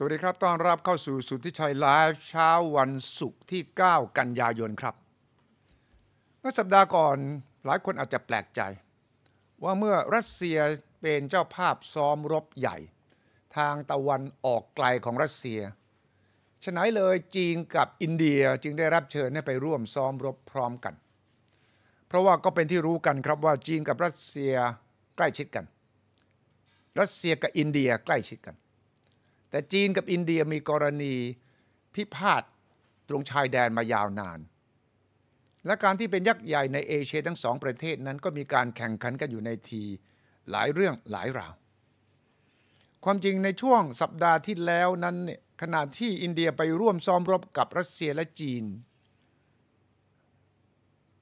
สวัสดีครับต้อนรับเข้าสู่สุทธิชัยไลฟ์เช้าวันศุกร์ที่ 9 กันยายนครับเมื่อสัปดาห์ก่อนหลายคนอาจจะแปลกใจ ว่าเมื่อรัสเซียเป็นเจ้าภาพซ้อมรบใหญ่ ทางตะวันออกไกลของรัสเซียฉะนั้นเลยจีนกับอินเดียจึงได้รับเชิญให้ไปร่วมซ้อมรบพร้อมกัน เพราะว่าก็เป็นที่รู้กันครับว่าจีนกับรัสเซียใกล้ชิดกัน รัสเซียกับอินเดียใกล้ชิดกันแต่จีนกับอินเดียมีกรณีพิพาทตรงชายแดนมายาวนาน และการที่เป็นยักษ์ใหญ่ในเอเชียทั้งสองประเทศนั้นก็มีการแข่งขันกันอยู่ในทีหลายเรื่องหลายราว ความจริงในช่วงสัปดาห์ที่แล้วนั้นเนี่ยขณะที่อินเดียไปร่วมซ้อมรบกับรัสเซียและจีน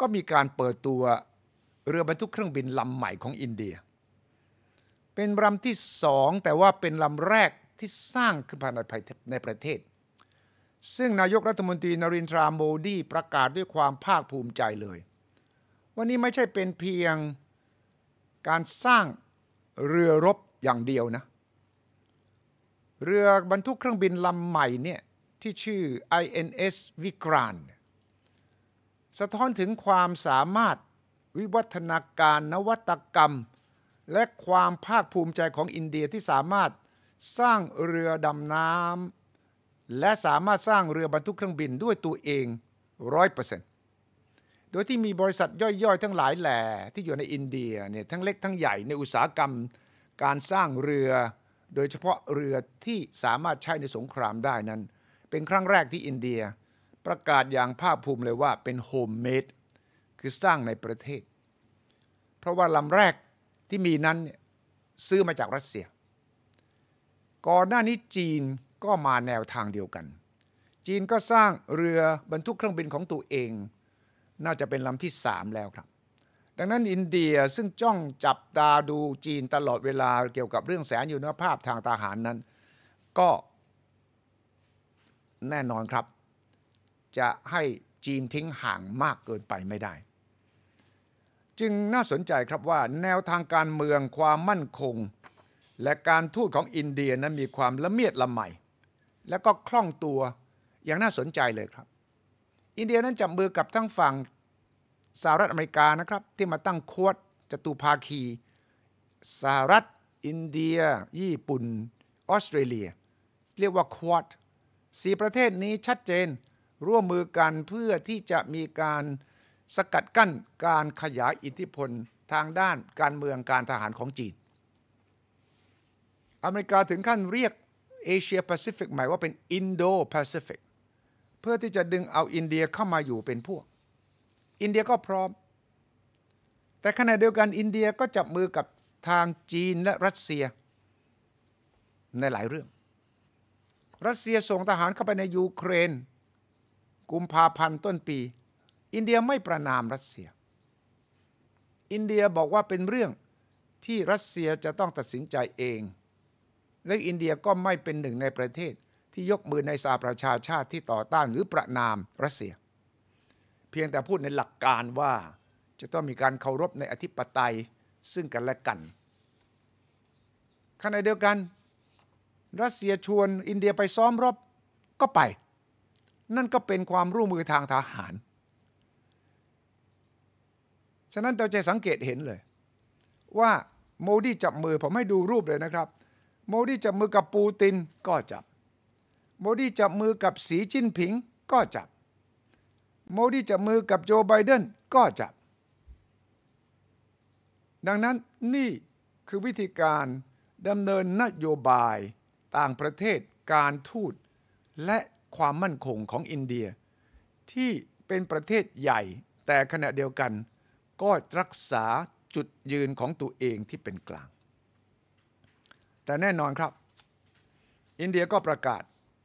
ก็มีการเปิดตัวเรือบรรทุกเครื่องบินลำใหม่ของอินเดีย เป็นลำที่สองแต่ว่าเป็นลำแรกที่สร้างขึ้นภายในในประเทศ ซึ่งนายกรัฐมนตรีนรินทราโมดีประกาศด้วยความภาคภูมิใจเลย วันนี้ไม่ใช่เป็นเพียงการสร้างเรือรบอย่างเดียวนะเรือบรรทุกเครื่องบินลำใหม่เนี่ยที่ชื่อ INS วิกรานสะท้อนถึงความสามารถวิวัฒนาการนวัตกรรม และความภาคภูมิใจของอินเดียที่สามารถสร้างเรือดำน้ำและสามารถสร้างเรือบรรทุกเครื่องบินด้วยตัวเองร้อยเปอร์เซ็นต์โดยที่มีบริษัทย่อยๆทั้งหลายแหล่ที่อยู่ในอินเดียเนี่ยทั้งเล็กทั้งใหญ่ในอุตสาหกรรม การสร้างเรือ โดยเฉพาะเรือที่สามารถใช้ในสงครามได้นั้น เป็นครั้งแรกที่อินเดียประกาศอย่างภาคภูมิเลยว่าเป็นโฮมเมดคือสร้างในประเทศ เพราะว่าลำแรกที่มีนั้นซื้อมาจากรัสเซียก่อนหน้านี้จีนก็มาแนวทางเดียวกัน จีนก็สร้างเรือบรรทุกเครื่องบินของตัวเอง น่าจะเป็นลำที่ 3 แล้วครับ ดังนั้นอินเดียซึ่งจ้องจับตาดูจีนตลอดเวลาเกี่ยวกับเรื่องแสนอยู่นภาพทางทหารนั้น ก็แน่นอนครับ จะให้จีนทิ้งห่างมากเกินไปไม่ได้ จึงน่าสนใจครับว่าแนวทางการเมืองความมั่นคงและการทูตของอินเดียนั้นมีความละเมียดละไมและก็คล่องตัวอย่างน่าสนใจเลยครับ อินเดียนั้นจับมือกับทั้งฝั่งสหรัฐอเมริกานะครับ ที่มาตั้งโคดจตุภาคีสหรัฐ อินเดีย ญี่ปุ่นออสเตรเลีย เรียกว่าควอดสี่ประเทศนี้ชัดเจนร่วมมือกันเพื่อที่จะมีการสกัดกั้นการขยายอิทธิพลทางด้านการเมืองการทหารของจีนอเมริกาถึงขั้นเรียกเอเชียแปซิฟิกใหม่ว่าเป็นอินโดแปซิฟิกเพื่อที่จะดึงเอาอินเดียเข้ามาอยู่เป็นพวก อินเดียก็พร้อม แต่ขณะเดียวกันอินเดียก็จับมือกับทางจีนและรัสเซียในหลายเรื่อง รัสเซียส่งทหารเข้าไปในยูเครนกุมภาพันธ์ต้นปี อินเดียไม่ประนามรัสเซีย อินเดียบอกว่าเป็นเรื่องที่รัสเซียจะต้องตัดสินใจเองและอินเดียก็ไม่เป็นหนึ่งในประเทศที่ยกมือในสาประชาชาติที่ต่อต้านหรือประนามรัสเซีย เพียงแต่พูดในหลักการว่าจะต้องมีการเคารพในอธิปไตยซึ่งกันและกันขณะเดียวกัน รัสเซียชวนอินเดียไปซ้อมรบก็ไป นั่นก็เป็นความร่วมมือทางทหาร ฉะนั้นเราจะสังเกตเห็นเลย ว่าโมดีจับมือผมให้ดูรูปเลยนะครับโมดีจับมือกับปูตินก็จับ โมดีจับมือกับสีจิ้นผิงก็จับ โมดีจับมือกับโจไบเดนก็จับ ดังนั้นนี่คือวิธีการดำเนินนโยบายต่างประเทศการทูตและความมั่นคงของอินเดีย ที่เป็นประเทศใหญ่ แต่ขณะเดียวกันก็รักษาจุดยืนของตัวเองที่เป็นกลางแต่แน่นอนครับ อินเดียก็ประกาศ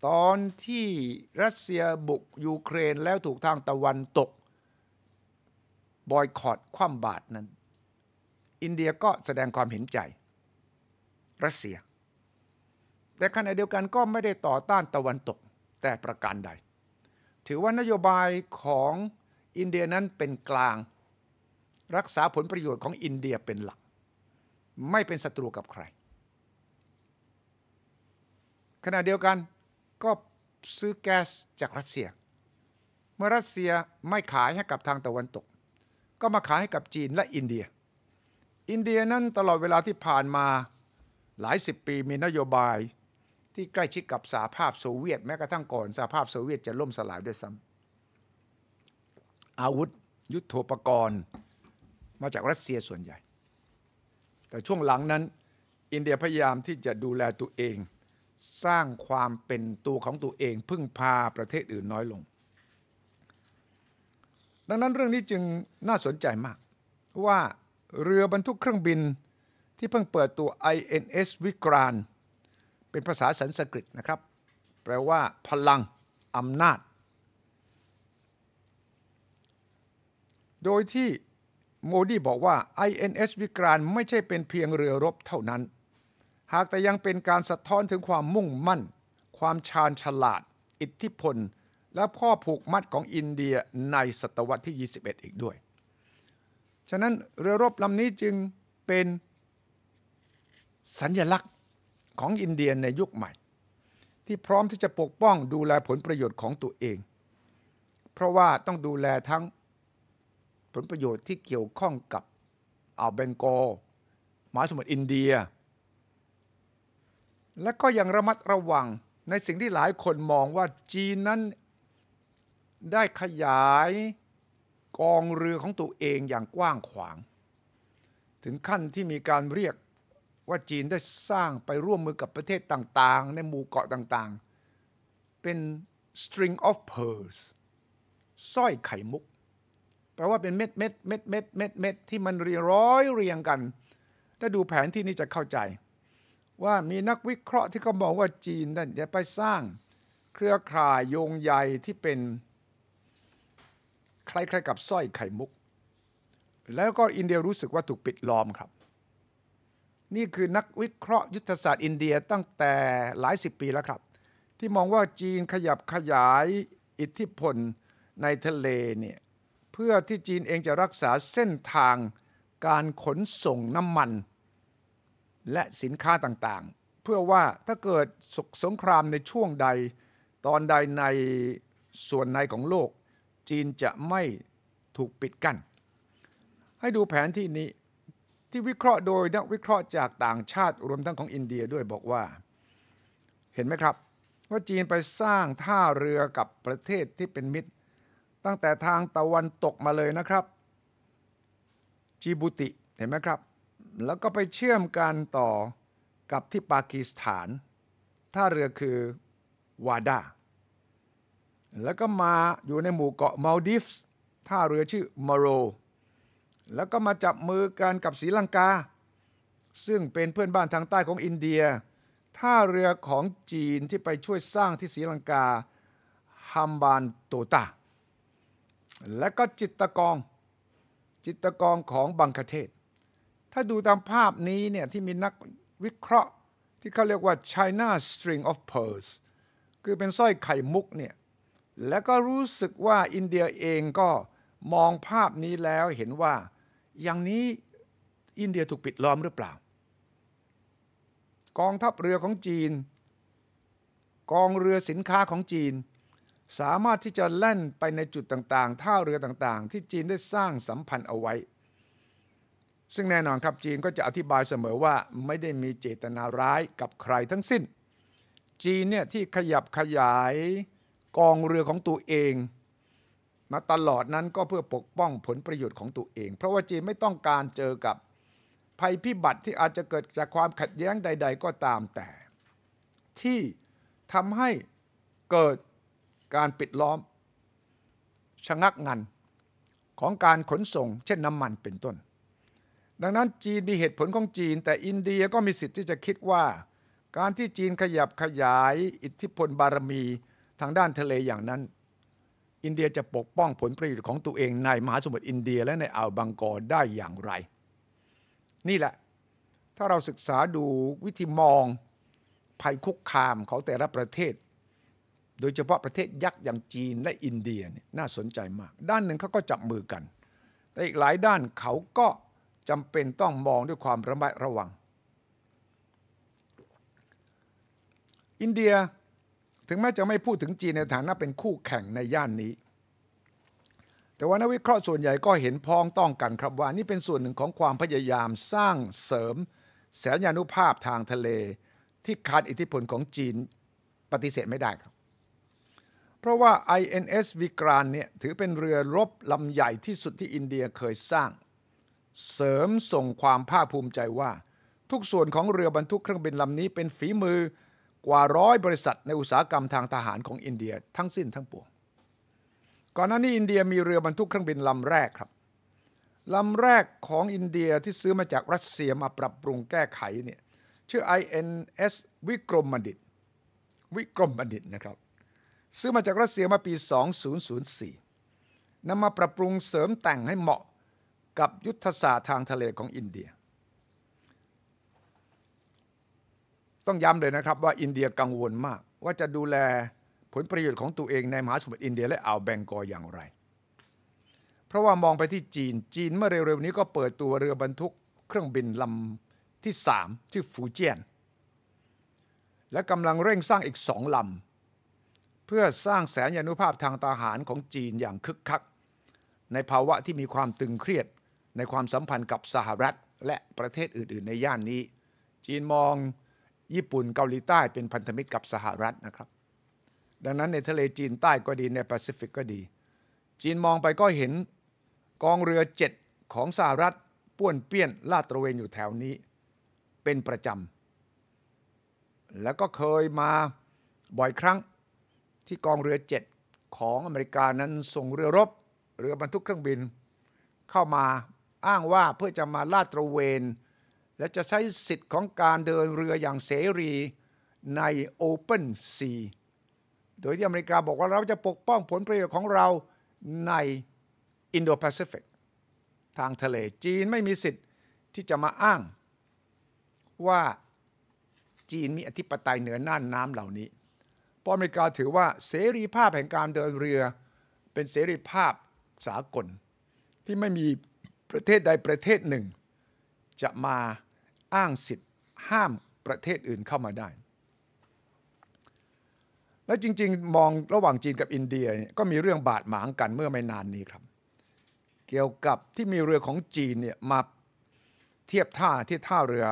ตอนที่รัสเซียบุกยูเครนแล้วถูกทางตะวันตก บอยคอตคว่ำบาตรนั้น อินเดียก็แสดงความเห็นใจรัสเซีย แต่ขณะเดียวกันก็ไม่ได้ต่อต้านตะวันตก แต่ประการใด ถือว่านโยบายของอินเดียนั้นเป็นกลางรักษาผลประโยชน์ของอินเดียเป็นหลัก ไม่เป็นศัตรูกับใครขณะเดียวกันก็ซื้อแก๊สจากรัสเซีย เมื่อรัสเซียไม่ขายให้กับทางตะวันตก ก็มาขายให้กับจีนและอินเดีย อินเดียนั้นตลอดเวลาที่ผ่านมาหลายสิบปีมีนโยบาย ที่ใกล้ชิดกับสหภาพโซเวียต แม้กระทั่งก่อนสหภาพโซเวียตจะล่มสลายด้วยซ้ำอาวุธยุโทโธปกรณ์ มาจากรัสเซียส่วนใหญ่ แต่ช่วงหลังนั้นอินเดียพยายามที่จะดูแลตัวเองสร้างความเป็นตัวของตัวเอง พึ่งพาประเทศอื่นน้อยลง ดังนั้นเรื่องนี้จึงน่าสนใจมาก ว่าเรือบรรทุกเครื่องบินที่เพิ่งเปิดตัว INS วิกรานเป็นภาษาสันสกฤตนะครับ แปลว่าพลังอำนาจ โดยที่โมดีบอกว่า INS วิกรานไม่ใช่เป็นเพียงเรือรบเท่านั้นหากแต่ยังเป็นการสะท้อนถึงความมุ่งมั่น ความชาญฉลาด อิทธิพล และพ่อผูกมัดของอินเดียในศตวรรษที่ 21 อีกด้วย ฉะนั้นเรือรบลำนี้จึงเป็นสัญญลักษณ์ของอินเดียในยุคใหม่ ที่พร้อมที่จะปกป้องดูแลผลประโยชน์ของตัวเอง เพราะว่าต้องดูแลทั้งผลประโยชน์ที่เกี่ยวข้องกับอ่าวเบงกอลมหาสมุทรอินเดียและก็ยังระมัดระวังในสิ่งที่หลายคนมองว่าจีนนั้นได้ขยายกองเรือของตัวเองอย่างกว้างขวาง ถึงขั้นที่มีการเรียกว่าจีนได้สร้างไปร่วมมือกับประเทศต่างๆ ในหมู่เกาะต่างๆ เป็น string of pearls สร้อยไข่มุก แปลว่าเป็นเม็ดเม็ดเม็ดเม็ดเม็ดเม็ดที่มันเรียงร้อยเรียงกันถ้าดูแผนที่นี่จะเข้าใจว่ามีนักวิเคราะห์ที่เขาบอกว่าจีนนั่นจะไปสร้างเครือข่ายโยงใยที่เป็นคล้ายๆกับสร้อยไข่มุก แล้วก็อินเดียรู้สึกว่าถูกปิดล้อมครับ นี่คือนักวิเคราะห์ยุทธศาสตร์อินเดียตั้งแต่หลายสิบปีแล้วครับ ที่มองว่าจีนขยับขยายอิทธิพลในทะเลเนี่ยเพื่อที่จีนเองจะรักษาเส้นทางการขนส่งน้ำมันและสินค้าต่างๆ เพื่อว่าถ้าเกิดสสงครามในช่วงใดตอนใดในส่วนในของโลก จีนจะไม่ถูกปิดกัน้นให้ดูแผนที่นี้ที่วิเคราะห์โดยนักวิเคราะห์จากต่างชาติรวมทั้งของอินเดียด้วยบอกว่า เห็นไหมครับ ว่าจีนไปสร้างท่าเรือกับประเทศที่เป็นมิตร ตั้งแต่ทางตะวันตกมาเลยนะครับจีบุติเห็นไหมครับแล้วก็ไปเชื่อมกันต่อกับที่ปากีสถานท่าเรือคือวาดาแล้วก็มาอยู่ในหมู่เกาะมาลดิฟส์ท่าเรือชื่อมาโร แล้วก็มาจับมือกันกับศรีลังกา ซึ่งเป็นเพื่อนบ้านทางใต้ของอินเดียท่าเรือของจีนที่ไปช่วยสร้างที่ศรีลังกาฮัมบานโตตาและก็จิตตะกองจิตตะกองของบังคเทศถ้าดูตามภาพนี้เนี่ยที่มีนักวิเคราะห์ที่เขาเรียกว่า China String of Pearls คือเป็นสร้อยไข่มุกเนี่ยแล้วก็รู้สึกว่าอินเดียเองก็มองภาพนี้แล้วเห็นว่าอย่างนี้อินเดียถูกปิดล้อมหรือเปล่า กองทัพเรือของจีน กองเรือสินค้าของจีน สามารถที่จะแล่นไปในจุดต่างๆท่าเรือต่างๆ ที่จีนได้สร้างสัมพันธ์เอาไว้ซึ่งแน่นอนครับ จีนก็จะอธิบายเสมอว่าไม่ได้มีเจตนาร้ายกับใครทั้งสิ้น จีนเนี่ยที่ขยับขยายกองเรือของตัวเอง มาตลอดนั้นก็เพื่อปกป้องผลประโยชน์ของตัวเอง เพราะว่าจีนไม่ต้องการเจอกับภัยพิบัติที่อาจจะเกิดจากความขัดแย้งใดๆ ก็ตามแต่ ที่ทำให้เกิดการปิดล้อมชะงักงัน ของการขนส่ง เช่นน้ำมันเป็นต้นดังนั้นจีนมีเหตุผลของจีน แต่อินเดียก็มีสิทธิ์ที่จะคิดว่าการที่จีนขยับขยาย อิทธิพลบารมีทางด้านทะเลอย่างนั้น อินเดียจะปกป้องผลประโยชน์ของตัวเองในมหาสมุทรอินเดียและในอ่าวบังกอได้อย่างไร นี่แหละถ้าเราศึกษาดูวิธีมอง ภัยคุกคามของแต่ละประเทศ โดยเฉพาะประเทศยักษ์อย่างจีนและอินเดียน่าสนใจมาก ด้านหนึ่งเขาก็จับมือกัน แต่อีกหลายด้านเขาก็จำเป็นต้องมองด้วยความระมัดระวัง อินเดียถึงแม้จะไม่พูดถึงจีนในฐานะเป็นคู่แข่งในย่านนี้ แต่ว่านักวิเคราะห์ส่วนใหญ่ก็เห็นพ้องต้องกันครับว่านี่เป็นส่วนหนึ่งของความพยายามสร้างเสริมแสนยานุภาพทางทะเลที่ขาดอิทธิพลของจีนปฏิเสธไม่ได้ครับ เพราะว่า INS วิกรานเนี่ยถือเป็นเรือรบลำใหญ่ที่สุดที่อินเดียเคยสร้างเสริมส่งความภาคภูมิใจว่าทุกส่วนของเรือบรรทุกเครื่องบินลำนี้เป็นฝีมือกว่าร้อยบริษัทในอุตสาหกรรมทางทหารของอินเดียทั้งสิ้นทั้งปวงก่อนหน้านี้อินเดียมีเรือบรรทุกเครื่องบินลำแรกครับลำแรกของอินเดียที่ซื้อมาจากรัสเซียมาปรับปรุงแก้ไขเนี่ยชื่อ INS วิกรมบัณฑิตวิกรมบัณฑิตนะครับซื้อมาจากรัสเซียมาปี 2004นำมาปรับปรุงเสริมแต่งให้เหมาะกับยุทธศาสตร์ทางทะเลของอินเดีย ต้องย้ำเลยนะครับว่าอินเดียกังวลมาก ว่าจะดูแลผลประโยชน์ของตัวเองในมหาสมุทรอินเดียและอ่าวแบงกออย่างไร เพราะว่ามองไปที่จีน จีนเมื่อเร็วๆนี้ก็เปิดตัวเรือบรรทุกเครื่องบินลำที่ 3 ชื่อฟูเจียน และกำลังเร่งสร้างอีกสองลำเพื่อสร้างแสนยานุภาพทางทหารของจีนอย่างคึกคัก ในภาวะที่มีความตึงเครียดในความสัมพันธ์กับสหรัฐและประเทศอื่นๆ ในย่านนี้ จีนมองญี่ปุ่นเกาหลีใต้เป็นพันธมิตรกับสหรัฐนะครับ ดังนั้นในทะเลจีนใต้ก็ดีในแปซิฟิกก็ดี จีนมองไปก็เห็นกองเรือเจ็ดของสหรัฐป้วนเปี้ยนลาดตระเวนอยู่แถวนี้ เป็นประจำ แล้วก็เคยมาบ่อยครั้งที่กองเรือเจ็ดของอเมริกานั้นส่งเรือรบเรือบรรทุกเครื่องบินเข้ามาอ้างว่าเพื่อจะมาลาดตระเวน และจะใช้สิทธิ์ของการเดินเรืออย่างเสรีในโอเพนซี โดยที่อเมริกาบอกว่า เราจะปกป้องผลประโยชน์ของเราในอินโดแปซิฟิกทางทะเล จีนไม่มีสิทธิ์ ที่จะมาอ้าง ว่าจีนมีอธิปไตยเหนือน่านน้ำเหล่านี้เพราะอเมริกาถือว่าเสรีภาพแห่งการเดินเรือเป็นเสรีภาพสากลที่ไม่มีประเทศใดประเทศหนึ่งจะมาอ้างสิทธิ์ห้ามประเทศอื่นเข้ามาได้ และจริง ๆ มองระหว่างจีนกับอินเดียก็มีเรื่องบาดหมางกันเมื่อไม่นานนี้ครับ เกี่ยวกับที่มีเรือของจีนเนี่ยมาเทียบท่าที่ท่าเรือ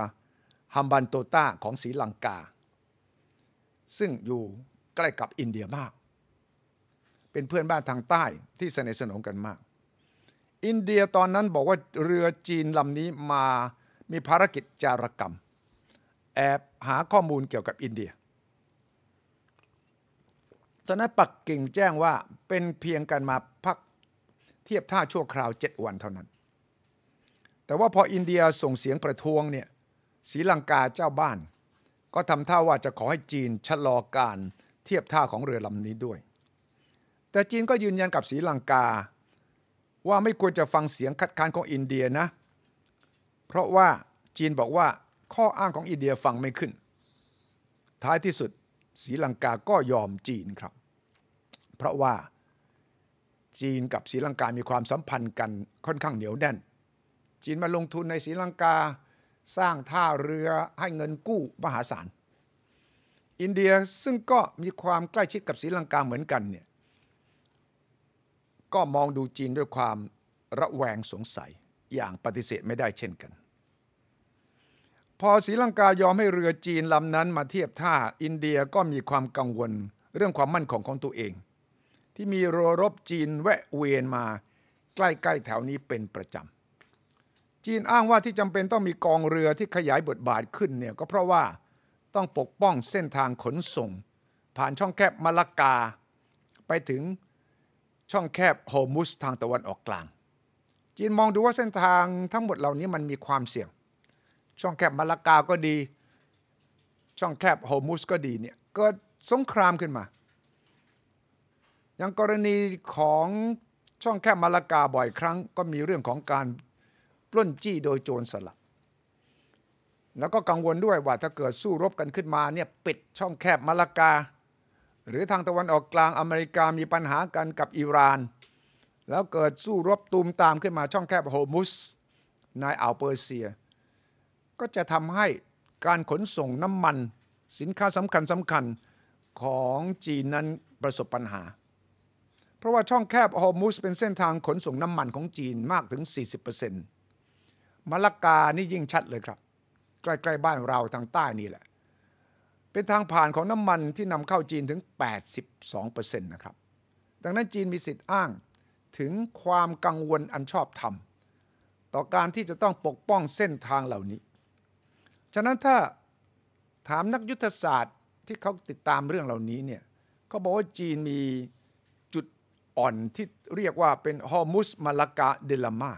ฮัมบันโตต้าของศรีลังกา ซึ่งอยู่ใกล้กับอินเดียมาก เป็นเพื่อนบ้านทางใต้ที่สนิทสนมกันมากอินเดียตอนนั้นบอกว่าเรือจีนลำนี้มามีภารกิจจารกรรม แอบหาข้อมูลเกี่ยวกับอินเดียตอนนั้นปักกิ่งแจ้งว่าเป็นเพียงการมาพักเทียบท่าชั่วคราวเจ็ดวันเท่านั้น แต่ว่าพออินเดียส่งเสียงประท้วงเนี่ยศรีลังกาเจ้าบ้าน ก็ทำท่าว่าจะขอให้จีนชะลอการเทียบท่าของเรือลำนี้ด้วย แต่จีนก็ยืนยันกับศรีลังกาว่าไม่ควรจะฟังเสียงคัดค้านของอินเดียนะ เพราะว่าจีนบอกว่าข้ออ้างของอินเดียฟังไม่ขึ้น ท้ายที่สุดศรีลังกา ก็ยอมจีนครับ เพราะว่าจีนกับศรีลังกา มีความสัมพันธ์กันค่อนข้างเหนียวแน่น จีนมาลงทุนในศรีลังกาสร้างท่าเรือให้เงินกู้มหาศาล อินเดียซึ่งก็มีความใกล้ชิดกับศรีลังกาเหมือนกันเนี่ยก็มองดูจีนด้วยความระแวงสงสัยอย่างปฏิเสธไม่ได้เช่นกัน พอศรีลังกายอมให้เรือจีนลำนั้นมาเทียบท่าอินเดียก็มีความกังวลเรื่องความมั่นคงของตัวเอง ที่มีรรบจีนแวะเวียนมา ใกล้ๆ แถวนี้เป็นประจำจีนอ้างว่าที่จำเป็นต้องมีกองเรือที่ขยายบทบาทขึ้นเนี่ยก็เพราะว่าต้องปกป้องเส้นทางขนส่ง ผ่านช่องแคบมาลากาไปถึงช่องแคบโฮมุสทางตะวันออกกลาง จีนมองดูว่าเส้นทางทั้งหมดเหล่านี้มันมีความเสี่ยง ช่องแคบมาลากาก็ดี ช่องแคบโฮมุสก็ดีเนี่ย ก็สงครามขึ้นมา อย่างกรณีของช่องแคบมาลากาบ่อยครั้งก็มีเรื่องของการปล้นจี้โดยโจรสลัดแล้วก็กังวลด้วยว่าถ้าเกิดสู้รบกันขึ้นมาเนี่ยปิดช่องแคบมาลากาหรือทางตะวันออกกลางอเมริกามีปัญหากันกับอิหร่าน แล้วเกิดสู้รบตูมตามขึ้นมาช่องแคบโฮมุสในอ่าวเปอร์เซีย ก็จะทำให้การขนส่งน้ำมัน สินค้าสำคัญสำคัญของจีนนั้นประสบปัญหา เพราะว่าช่องแคบโฮมุส เป็นเส้นทางขนส่งน้ำมันของจีนมากถึง 40%มะละกานี่ยิ่งชัดเลยครับ ใกล้ๆบ้านเราทางใต้นี่แหละเป็นทางผ่านของน้ำมันที่นำเข้าจีนถึง 82%นะครับ ดังนั้นจีนมีสิทธิ์อ้างถึงความกังวลอันชอบธรรม ต่อการที่จะต้องปกป้องเส้นทางเหล่านี้ ฉะนั้นถ้าถามนักยุทธศาสตร์ที่เขาติดตามเรื่องเหล่านี้เนี่ยเขาบอกว่าจีนมีจุดอ่อนที่เรียกว่าเป็นฮอร์มุสมาลกาเดลมา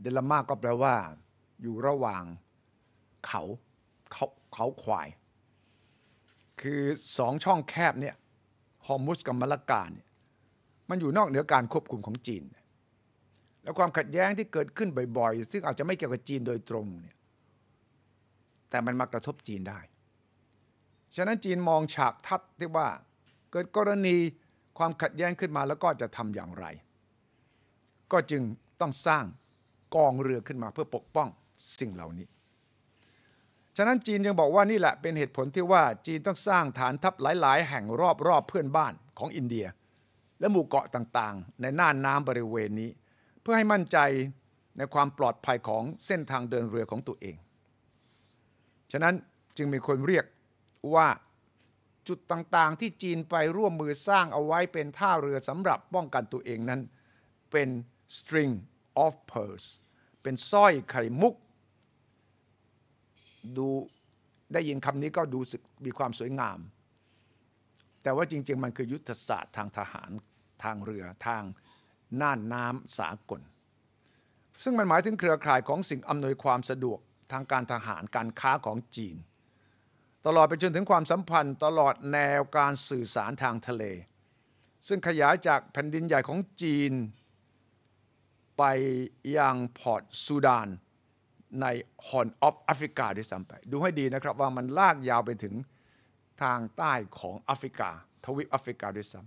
เดลมาก็แปลว่า อยู่ระหว่างเขาเขาเขาควายคือสองช่องแคบเนี่ยฮอมุสกับมะละกาเนี่ยมันอยู่นอกเหนือการควบคุมของจีน แล้วความขัดแย้งที่เกิดขึ้นบ่อยๆ ซึ่งอาจจะไม่เกี่ยวกับจีนโดยตรงเนี่ยแต่มันมากระทบจีนได้ ฉะนั้นจีนมองฉากทัดที่ว่า เกิดกรณีความขัดแย้งขึ้นมาแล้วก็จะทำอย่างไร ก็จึงต้องสร้างกองเรือขึ้นมาเพื่อปกป้องสิ่งเหล่านี้ฉะนั้นจีนยังบอกว่านี่แหละเป็นเหตุผลที่ว่าจีนต้องสร้างฐานทัพหลาย ๆ แห่งรอบ ๆ เพื่อนบ้านของอินเดีย และหมู่เกาะต่าง ๆ ในน่านน้ำบริเวณนี้ เพื่อให้มั่นใจในความปลอดภัยของเส้นทางเดินเรือของตัวเอง ฉะนั้นจึงมีคนเรียกว่าจุดต่าง ๆ ที่จีนไปร่วมมือสร้างเอาไว้เป็นท่าเรือสำหรับป้องกันตัวเองนั้น เป็น string of pearls เป็นสร้อยไข่มุกดูได้ยินคำนี้ก็ดูสึกมีความสวยงาม แต่ว่าจริงๆมันคือยุทธศาสตร์ทางทหารทางเรือทางน่านน้ำสากล ซึ่งมันหมายถึงเครือข่ายของสิ่งอำนวยความสะดวกทางการทหารการค้าของจีน ตลอดไปจนถึงความสัมพันธ์ ตลอดแนวการสื่อสารทางทะเล ซึ่งขยายจากแผ่นดินใหญ่ของจีน ไปยังพอร์ตซูดานใน h อน n อ f แอฟริกาด้วยซ้ำไปดูให้ดีนะครับ ว่ามันลากยาวไปถึงทางใต้ของแอฟริกาทวีปแอฟริกาด้วยซ้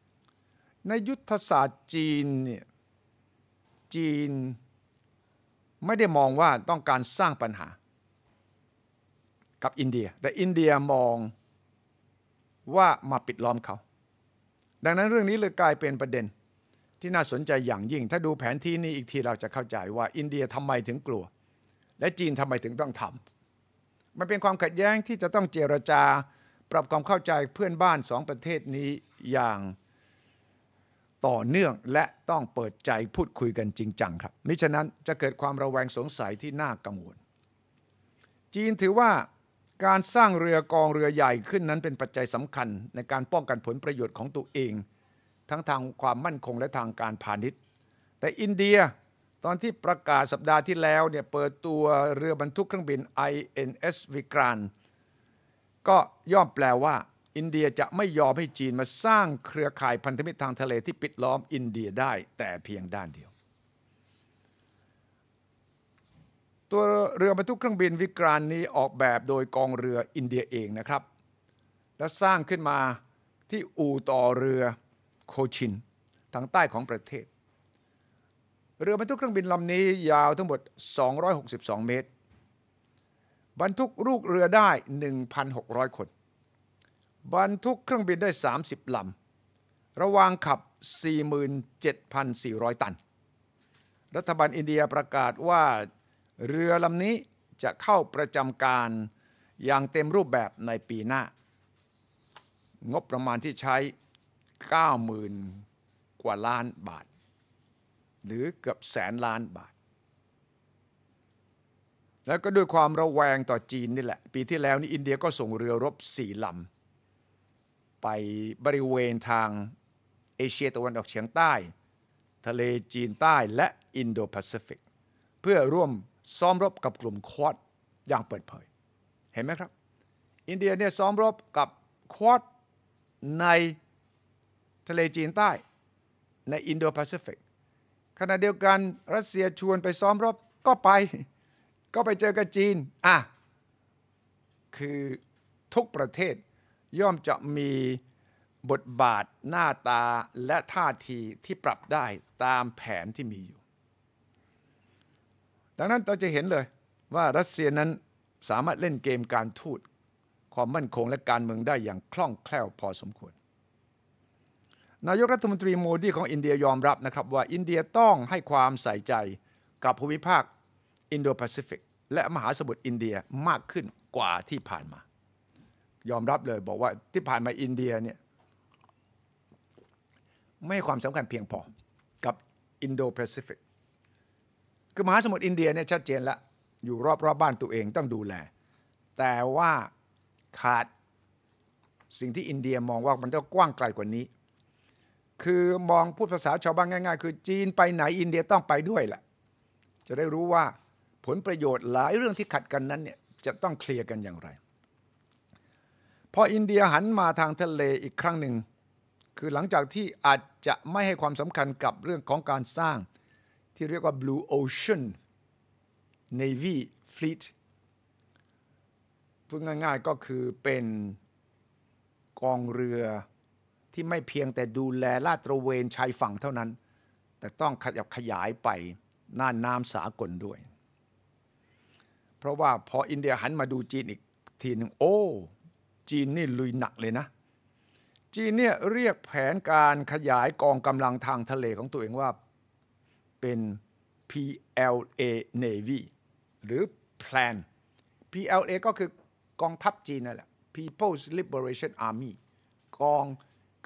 ำในยุทธศาสตร์จีนเนี่ยจีนไม่ได้มองว่าต้องการสร้างปัญหา กับอินเดีย แต่อินเดียมองว่ามาปิดล้อมเขา ดังนั้นเรื่องนี้เลยกลายเป็นประเด็นที่น่าสนใจอย่างยิ่ง ถ้าดูแผนที่นี้อีกทีเราจะเข้าใจว่าอินเดียทำไมถึงกลัวและจีนทำไมถึงต้องทำ มันเป็นความขัดแย้งที่จะต้องเจรจา ปรับความเข้าใจเพื่อนบ้านสองประเทศนี้อย่าง ต่อเนื่องและต้องเปิดใจพูดคุยกันจริงจังครับ มิฉะนั้นจะเกิดความระแวงสงสัยที่น่ากังวล จีนถือว่าการสร้างเรือกองเรือใหญ่ขึ้นนั้นเป็นปัจจัยสำคัญในการป้องกันผลประโยชน์ของตัวเอง ทั้งทางความมั่นคงและทางการพาณิชย์ แต่อินเดียตอนที่ประกาศสัปดาห์ที่แล้วเนี่ยเปิดตัวเรือบรรทุกเครื่องบิน INS v i k r a n ก็ย่อมแปลว่า อินเดียจะไม่ยอมให้จีนมาสร้างเครือข่ายพันธมิตรทางทะเลที่ปิดล้อมอินเดียได้แต่เพียงด้านเดียว ตัวเรือบรรทุกเครื่องบินวิกรานนี้ออกแบบโดยกองเรืออินเดียเองนะครับ และสร้างขึ้นมาที่อู่ต่อเรือโคชิน ทางใต้ของประเทศเรือบรรทุกเครื่องบินลำนี้ ยาวทั้งหมด 262 เมตร บรรทุกลูกเรือได้ 1,600 คนบรรทุกเครื่องบินได้ 30 ลำ ระวางขับ 47,400 ตัน รัฐบาลอินเดียประกาศว่าเรือลำนี้จะเข้าประจำการอย่างเต็มรูปแบบในปีหน้า งบประมาณที่ใช้ 90,000กว่าล้านบาทหรือเกือบแสนล้านบาท แล้วก็ด้วยความระแวงต่อจีนนี่แหละ ปีที่แล้วนี่อินเดียก็ส่งเรือรบสี่ลำไปบริเวณทางเอเชียตะวันออกเฉียงใต้ ทะเลจีนใต้และอินโดแปซิฟิก เพื่อร่วมซ้อมรบกับกลุ่มคอดอย่างเปิดเผย เห็นไหมครับ อินเดียเนี่ยซ้อมรบกับคอดในทะเลจีนใต้ในอินโดแปซิฟิกขณะเดียวกัน รัสเซียชวนไปซ้อมรบก็ไป ก็ไปเจอกับจีน อ่ะ คือทุกประเทศย่อมจะมีบทบาทหน้าตาและท่าทีที่ปรับได้ตามแผนที่มีอยู่ ดังนั้นเราจะเห็นเลยว่ารัสเซียนั้นสามารถเล่นเกมการทูตความมั่นคงและการเมืองได้อย่างคล่องแคล่วพอสมควรนายกรัฐมนตรีโมดีของอินเดียยอมรับนะครับว่าอินเดียต้องให้ความใส่ใจกับภูมิภาคอินโดแปซิฟิกและมหาสมุทรอินเดียมากขึ้นกว่าที่ผ่านมา ยอมรับเลยบอกว่าที่ผ่านมาอินเดียเนี่ยไม่ให้ความสำคัญเพียงพอกับอินโดแปซิฟิกคือมหาสมุทรอินเดียเนี่ยชัดเจนแล้วอยู่รอบๆบบ้านตัวเองต้องดูแล แต่ว่าขาดสิ่งที่อินเดียมองว่ามันต้องกว้างไกลกว่านี้คือมองพูดภาษาชาวบ้านง่ายๆ คือจีนไปไหนอินเดียต้องไปด้วยแหละ จะได้รู้ว่าผลประโยชน์หลายเรื่องที่ขัดกันนั้นเนี่ยจะต้องเคลียร์กันอย่างไร พออินเดียหันมาทางทะเลอีกครั้งหนึ่ง คือหลังจากที่อาจจะไม่ให้ความสำคัญกับเรื่องของการสร้าง ที่เรียกว่า Blue Ocean Navy Fleet พูดง่ายๆ ก็คือเป็นกองเรือที่ไม่เพียงแต่ดูแล ลาดตระเวน ชายฝั่งเท่านั้น แต่ต้องขยับขยายไปน่านน้ำสากลด้วย เพราะว่าพออินเดียหันมาดูจีนอีกทีหนึ่งโอ้ จีนนี่ลุยหนักเลยนะ จีนเนี่ยเรียกแผนการขยายกองกำลังทางทะเลของตัวเองว่า เป็น PLA Navy หรือ Plan PLA ก็คือกองทัพจีนนั่นแหละ People's Liberation Army กอง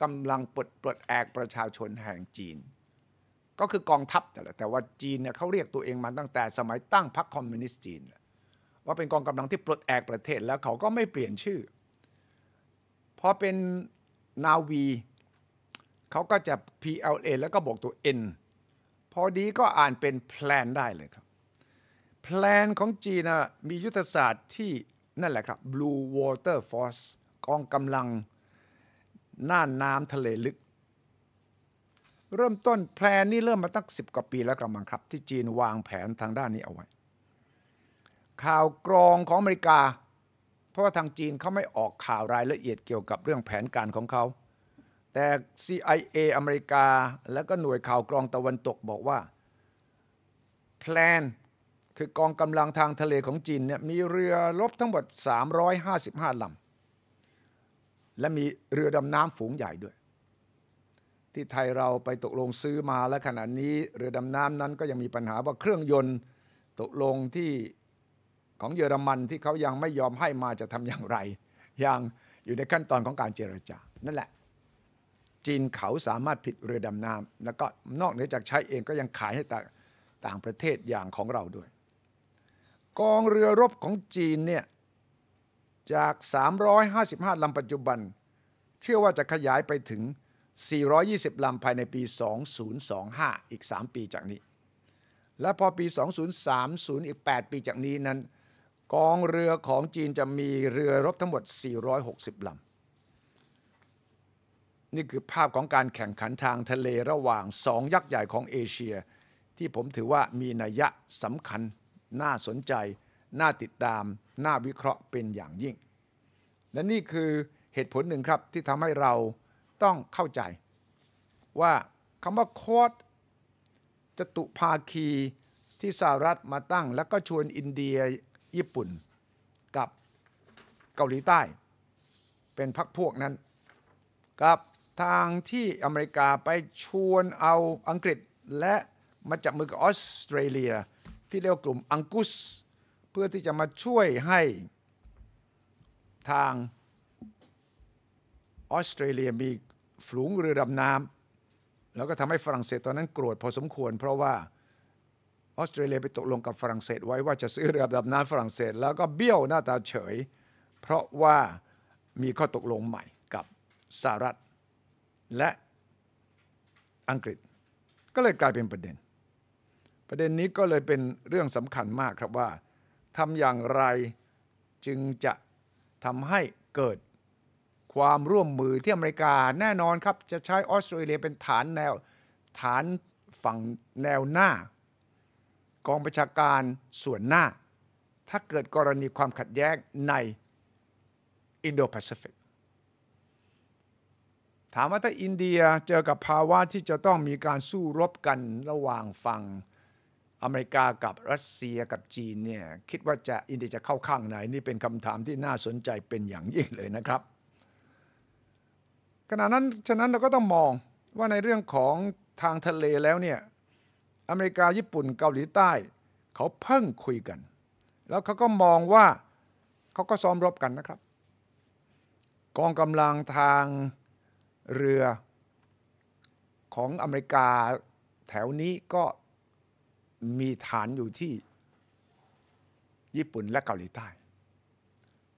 กำลังปลดปลดแอกประชาชนแห่งจีน ก็คือกองทัพแต่ละแต่ว่าจีนเนี่ยเขาเรียกตัวเองมาตั้งแต่สมัยตั้งพรรคคอมมิวนิสต์จีนว่าเป็นกองกำลังที่ปลดแอกประเทศแล้วเขาก็ไม่เปลี่ยนชื่อ พอเป็นนาวีเขาก็จะ PLA แล้วก็บอกตัว N พอดีก็อ่านเป็นแพลนได้เลยครับแพลนของจีนมียุทธศาสตร์ที่ นั่นแหละครับ Blue Water Force กองกำลังน่านน้ำทะเลลึก เริ่มต้นแพลนนี้เริ่มมาตั้งสิบกว่าปีแล้วกะมังครับ ที่จีนวางแผนทางด้านนี้เอาไว้ ข่าวกรองของอเมริกา เพราะว่าทางจีนเขาไม่ออกข่าวรายละเอียดเกี่ยวกับเรื่องแผนการของเขา แต่ CIA อเมริกาและก็หน่วยข่าวกรองตะวันตกบอกว่าแพลนคือกองกำลังทางทะเลของจีนเนี่ยมีเรือลบทั้งหมด355ลำและมีเรือดำน้ำฝูงใหญ่ด้วย ที่ไทยเราไปตกลงซื้อมาและขณะนี้ เรือดำน้ำนั้นก็ยังมีปัญหาว่าเครื่องยนต์ตกลงที่ของเยอรมันที่เขายังไม่ยอมให้มาจะทำอย่างไร ยังอยู่ในขั้นตอนของการเจรจานั่นแหละ จีนเขาสามารถผิดเรือดำน้ำแล้วก็นอกเหนือจากใช้เองก็ยังขายให้ต่างต่างประเทศอย่างของเราด้วย กองเรือรบของจีนเนี่ยจาก 355 ลำปัจจุบัน เชื่อว่าจะขยายไปถึง 420 ลำ ภายในปี 2025 อีก 3 ปีจากนี้ และพอปี 2030 อีก 8 ปีจากนี้นั้น กองเรือของจีนจะมีเรือรบทั้งหมด 460 ลำ นี่คือภาพของการแข่งขันทางทะเลระหว่างสองยักษ์ใหญ่ของเอเชีย ที่ผมถือว่ามีนัยยะสำคัญน่าสนใจน่าติดตาม น่าวิเคราะห์เป็นอย่างยิ่ง และนี่คือเหตุผลหนึ่งครับที่ทำให้เราต้องเข้าใจว่าคำว่าโคดจตุภาคีที่สหรัฐมาตั้ง แล้วก็ชวนอินเดีย ญี่ปุ่น กับเกาหลีใต้เป็นพักพวกนั้น กับทางที่อเมริกาไปชวนเอาอังกฤษและมาจับมือกับออสเตรเลียที่เรียกกลุ่มอังกุสเพื่อที่จะมาช่วยให้ทางออสเตรเลียมีฝูงเรือดำน้ำแล้วก็ทำให้ฝรั่งเศสตอนนั้นโกรธพอสมควร เพราะว่าออสเตรเลียไปตกลงกับฝรั่งเศส ไว้ว่าจะซื้อเรือดำน้ำฝรั่งเศส แล้วก็เบี้ยวหน้าตาเฉย เพราะว่ามีข้อตกลงใหม่กับสหรัฐและอังกฤษ ก็เลยกลายเป็นประเด็น ประเด็นนี้ก็เลยเป็นเรื่องสำคัญมากครับว่าทำอย่างไรจึงจะทำให้เกิดความร่วมมือที่อเมริกา แน่นอนครับ จะใช้ออสเตรเลียเป็นฐานแนวฐานฝั่งแนวหน้า กองประชาการส่วนหน้า ถ้าเกิดกรณีความขัดแย้งใน อินโดแปซิฟิกถามว่าถ้าอินเดียเจอกับภาวะที่จะต้องมีการสู้รบกันระหว่างฝั่งอเมริกากับรัสเซียกับจีนเนี่ยคิดว่าจะอินเดียจะเข้าข้างไหน นี่เป็นคำถามที่น่าสนใจเป็นอย่างยิ่งเลยนะครับ ขณะนั้นฉะนั้นเราก็ต้องมองว่าในเรื่องของทางทะเลแล้วเนี่ยอเมริกาญี่ปุ่นเกาหลีใต้เขาเพิ่งคุยกัน แล้วเขาก็มองว่าเขาก็ซ้อมรบกันนะครับ กองกำลังทางเรือของอเมริกาแถวนี้ก็มีฐานอยู่ที่ญี่ปุ่นและเกาหลีใต้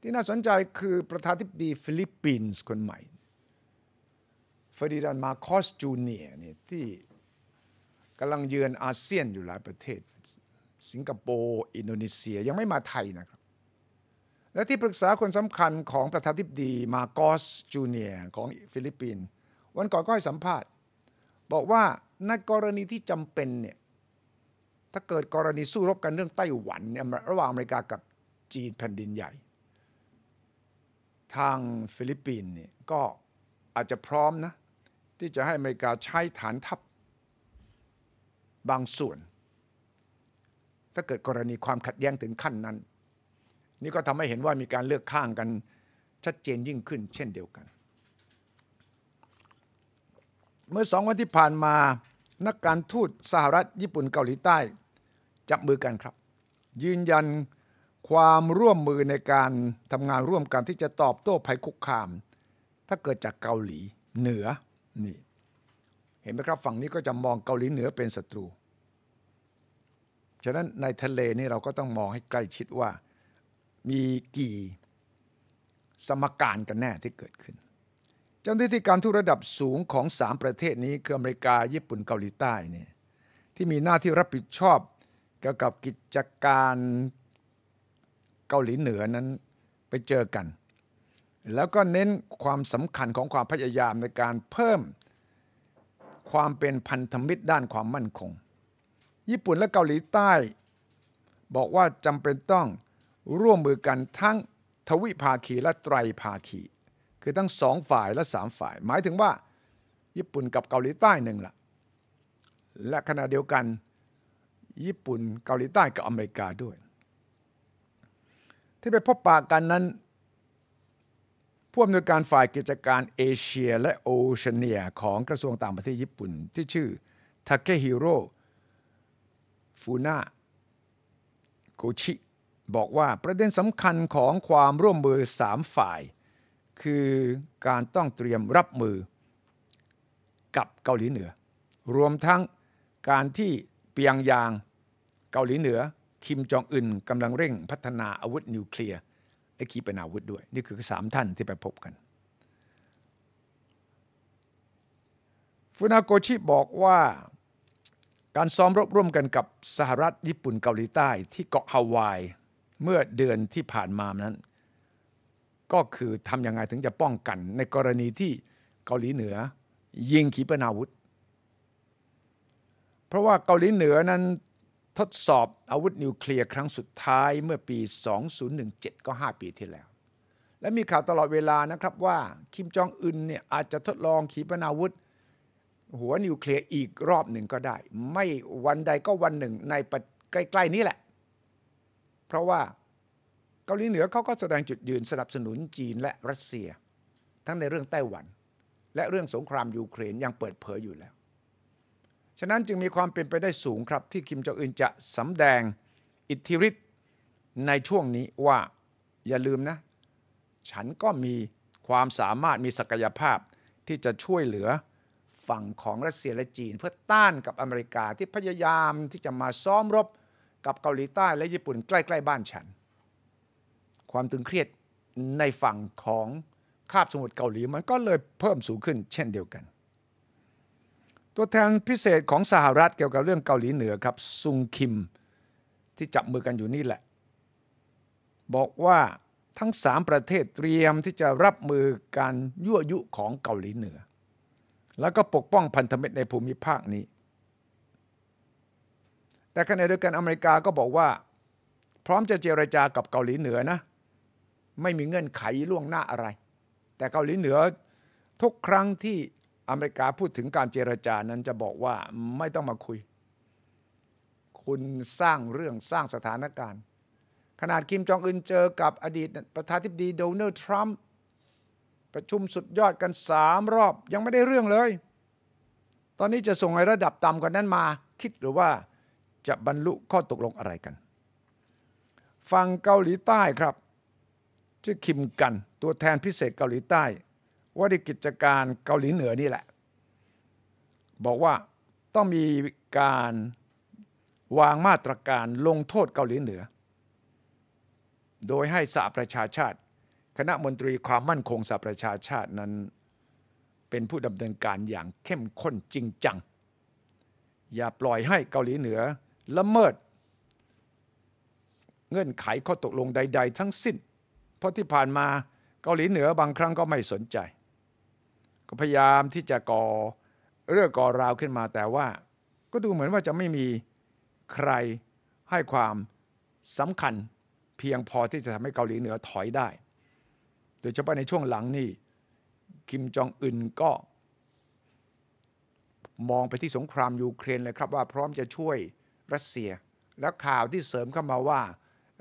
ที่น่าสนใจคือประธานทิบดี ฟิลิปปินส์คนใหม่เฟอร์ดินานมาคอสจูเนียเนี่ยที่กำลังเยือนอาเซียนอยู่หลายประเทศ สิงคโปร์อินโดนีเซียยังไม่มาไทยนะครับ และที่ปรึกษาคนสำคัญของประธานทิบดีมาคอสจูเนียของฟิลิปปินส์วันก่อนก็ให้สัมภาษณ์ บอกว่าในกรณีที่จำเป็นเนี่ยถ้าเกิดกรณีสู้รบกันเรื่องไต้หวันเนี่ยระหว่างอเมริกากับจีนแผ่นดินใหญ่ ทางฟิลิปปินส์เนี่ยก็อาจจะพร้อมนะที่จะให้อเมริกาใช้ฐานทัพบางส่วน ถ้าเกิดกรณีความขัดแย้งถึงขั้นนั้น นี่ก็ทำให้เห็นว่ามีการเลือกข้างกันชัดเจนยิ่งขึ้นเช่นเดียวกัน เมื่อสองวันที่ผ่านมานักการทูตสหรัฐญี่ปุ่นเกาหลีใต้จับมือกันครับ ยืนยันความร่วมมือในการทำงานร่วมกันที่จะตอบโต้ภัยคุกคาม ถ้าเกิดจากเกาหลีเหนือนี่เห็นไหมครับฝั่งนี้ก็จะมองเกาหลีเหนือเป็นศัตรูฉะนั้นในทะเลนี่เราก็ต้องมองให้ใกล้ชิดว่ามีกี่สมการกันแน่ที่เกิดขึ้น เจ้าหน้าที่การทูตระดับสูงของ3ประเทศนี้คืออเมริกา ญี่ปุ่นเกาหลีใต้เนี่ยที่มีหน้าที่รับผิดชอบกี่ยวกับกิจการเกาหลีเหนือนั้นไปเจอกัน แล้วก็เน้นความสำคัญของความพยายามในการเพิ่มความเป็นพันธมิตรด้านความมั่นคง ญี่ปุ่นและเกาหลีใต้ บอกว่าจำเป็นต้องร่วมมือกันทั้งทวิภาคีและไตรภาคี คือทั้งสองฝ่ายและสามฝ่าย หมายถึงว่า ญี่ปุ่นกับเกาหลีใต้หนึ่งละ และขณะเดียวกันญี่ปุ่นเกาหลีใต้กับอเมริกาด้วย ที่ไปพบปะกันนั้นผู้อำนวยการฝ่ายกิจการเอเชียและโอเชียเนียของกระทรวงต่างประเทศญี่ปุ่นที่ชื่อทาเกฮิโร่ฟูนาโกชิบอกว่าประเด็นสำคัญของความร่วมมือสามฝ่าย คือการต้องเตรียมรับมือกับเกาหลีเหนือ รวมทั้งการที่เปียงยางเกาหลีเหนือ คิมจองอึนกำลังเร่งพัฒนาอาวุธนิวเคลียร์และขีปนาวุธด้วย นี่คือสามท่านที่ไปพบกันฟูนาโกชิบอกว่าการซ้อมรบร่วมกันกับสหรัฐญี่ปุ่นเกาหลีใต้ที่เกาะฮาวาย เมื่อเดือนที่ผ่านมานั้น ก็คือทำยังไงถึงจะป้องกันในกรณีที่เกาหลีเหนือ ยิงขีปนาวุธราะว่าเกาหลีเหนือนั้นทดสอบอาวุธนิวเคลียร์ครั้งสุดท้ายเมื่อปี 2017 ก็ 5 ปีที่แล้ว และมีข่าวตลอดเวลานะครับว่าคิมจองอึนเนี่ยอาจจะทดลองขีปนาวุธ หัวนิวเคลียร์อีกรอบหนึ่งก็ได้ ไม่วันใดก็วันหนึ่งในใกล้ๆนี้แหละ เพราะว่าเกาหลีเหนือเขาก็แสดงจุดยืนสนับสนุนจีนและรัสเซียทั้งในเรื่องไต้หวัน และเรื่องสงครามยูเครนยังเปิดเผยอยู่แล้วฉะนั้นจึงมีความเป็นไปได้สูงครับ ที่คิมจองอึนจะสำแดงอิทธิฤทธิ์ในช่วงนี้ว่าอย่าลืมนะ ฉันก็มีความสามารถมีศักยภาพที่จะช่วยเหลือฝั่งของรัสเซียและจีน เพื่อต้านกับอเมริกาที่พยายามที่จะมาซ้อมรบกับเกาหลีใต้และญี่ปุ่นใกล้ๆบ้านฉัน ความตึงเครียดในฝั่งของคาบสมุทรเกาหลีมันก็เลยเพิ่มสูงขึ้น เช่นเดียวกันตัวแทนพิเศษของสหรัฐเกี่ยวกับเรื่องเกาหลีเหนือครับซุงคิม ที่จับมือกันอยู่นี่แหละ บอกว่าทั้งสามประเทศเตรียมที่จะรับมือการยั่วยุของเกาหลีเหนือ แล้วก็ปกป้องพันธมิตรในภูมิภาคนี้แต่ขณะเดียวกันอเมริกาก็บอกว่า พร้อมจะเจรจากับเกาหลีเหนือนะ ไม่มีเงื่อนไขล่วงหน้าอะไร แต่เกาหลีเหนือทุกครั้งที่อเมริกาพูดถึงการเจรจานั้นจะบอกว่าไม่ต้องมาคุย คุณสร้างเรื่องสร้างสถานการณ์ ขนาดคิมจองอึนเจอกับอดีตประธานาธิบดีโดนัลด์ทรัมป์ประชุมสุดยอดกันสามรอบยังไม่ได้เรื่องเลย ตอนนี้จะส่งไอ้ระดับต่ำกว่านั้นมา คิดหรือว่าจะบรรลุข้อตกลงอะไรกันฝั่งเกาหลีใต้ครับชื่อคิมกันตัวแทนพิเศษเกาหลีใต้ว่าด้กิจการเกาหลีเหนือนี่แหละ บอกว่าต้องมีการวางมาตรการลงโทษเกาหลีเหนือ โดยให้สหประชาชาติ คณะมนตรีความมั่นคงสหประชาชาตินั้น เป็นผู้ดำเนินการอย่างเข้มข้นจริงจัง อย่าปล่อยให้เกาหลีเหนือละเมิด เงื่อนไขข้อตกลงใด ๆ ทั้งสิ้นเพราะที่ผ่านมาเกาหลีเหนือบางครั้งก็ไม่สนใจก็พยายามที่จะก่อเรื่องก่อราวขึ้นมาแต่ว่า ก็ดูเหมือนว่าจะไม่มีใครให้ความสำคัญเพียงพอที่จะทำให้เกาหลีเหนือถอยได้โดยเฉพาะในช่วงหลังนี่คิมจองอึนก็ มองไปที่สงครามยูเครนเลยครับว่าพร้อมจะช่วยรัสเซียแล้วข่าวที่เสริมเข้ามาว่า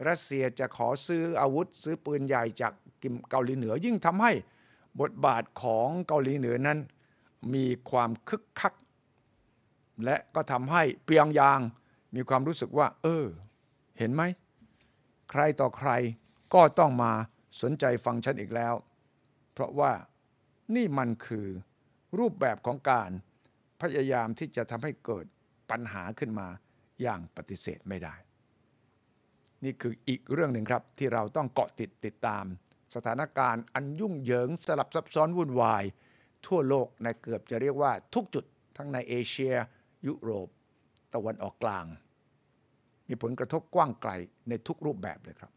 รัสเซียจะขอซื้ออาวุธ ซื้อปืนใหญ่จากกิมเกาหลีเหนือยิ่งทำให้บทบาทของเกาหลีเหนือนั้น มีความคึกคัก และก็ทำให้เปียงยาง มีความรู้สึกว่า เออ เห็นไหม ใครต่อใครก็ต้องมาสนใจฟังฉันอีกแล้ว เพราะว่านี่มันคือรูปแบบของการพยายามที่จะทำให้เกิดปัญหาขึ้นมาอย่างปฏิเสธไม่ได้ นี่คืออีกเรื่องหนึ่งครับที่เราต้องเกาะติดติดตามสถานการณ์อันยุ่งเหยิงสลับซับซ้อนวุ่นวาย ทั่วโลกในเกือบจะเรียกว่า ทุกจุดทั้งในเอเชีย ยุโรป ตะวันออกกลาง มีผลกระทบกว้างไกลในทุกรูปแบบเลยครับ